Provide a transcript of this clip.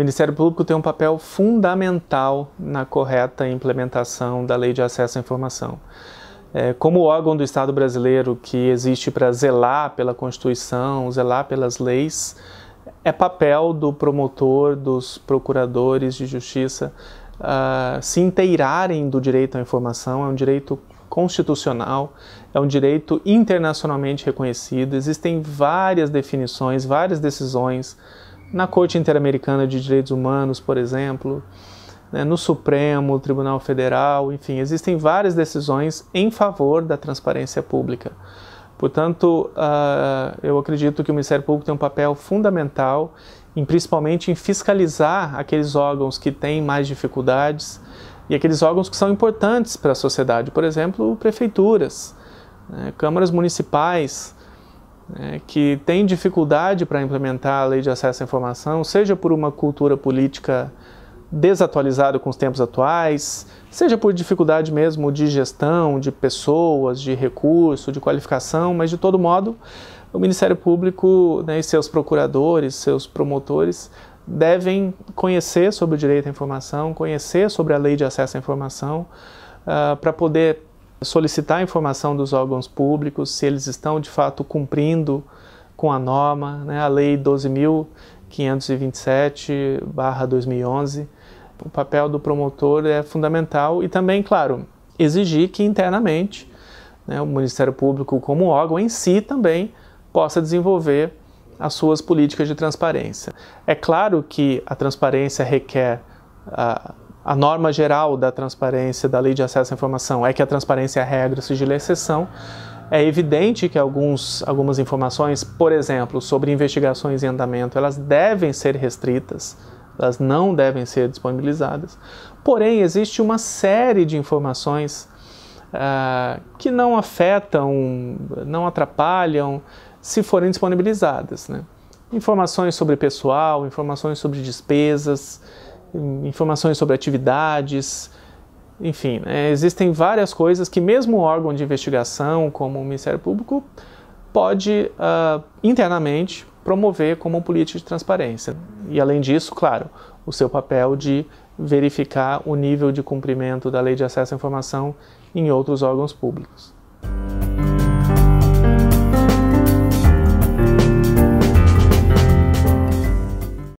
Ministério Público tem um papel fundamental na correta implementação da Lei de Acesso à Informação. É, como órgão do Estado brasileiro que existe para zelar pela Constituição, zelar pelas leis, é papel do promotor, dos procuradores de justiça uh, se inteirarem do direito à informação, é um direito constitucional, é um direito internacionalmente reconhecido, existem várias definições, várias decisões na Corte Interamericana de Direitos Humanos, por exemplo, né, no Supremo Tribunal Federal, enfim, existem várias decisões em favor da transparência pública. Portanto, uh, eu acredito que o Ministério Público tem um papel fundamental, em, principalmente em fiscalizar aqueles órgãos que têm mais dificuldades e aqueles órgãos que são importantes para a sociedade, por exemplo, prefeituras, né, câmaras municipais, é, que tem dificuldade para implementar a lei de acesso à informação, seja por uma cultura política desatualizada com os tempos atuais, seja por dificuldade mesmo de gestão, de pessoas, de recurso, de qualificação, mas de todo modo, o Ministério Público né, e seus procuradores, seus promotores devem conhecer sobre o direito à informação, conhecer sobre a lei de acesso à informação, uh, ah, para poder solicitar informação dos órgãos públicos se eles estão de fato cumprindo com a norma, né, a Lei 12.527-2011. O papel do promotor é fundamental e também, claro, exigir que internamente né, o Ministério Público, como órgão em si, também possa desenvolver as suas políticas de transparência. É claro que a transparência requer a ah, a norma geral da transparência, da lei de acesso à informação, é que a transparência é a regra, o sigilo é a exceção. É evidente que alguns, algumas informações, por exemplo, sobre investigações em andamento, elas devem ser restritas, elas não devem ser disponibilizadas. Porém, existe uma série de informações uh, que não afetam, não atrapalham, se forem disponibilizadas. Né? Informações sobre pessoal, informações sobre despesas, informações sobre atividades, enfim, né, existem várias coisas que mesmo o órgão de investigação, como o Ministério Público, pode uh, internamente promover como política de transparência. E além disso, claro, o seu papel de verificar o nível de cumprimento da Lei de Acesso à Informação em outros órgãos públicos.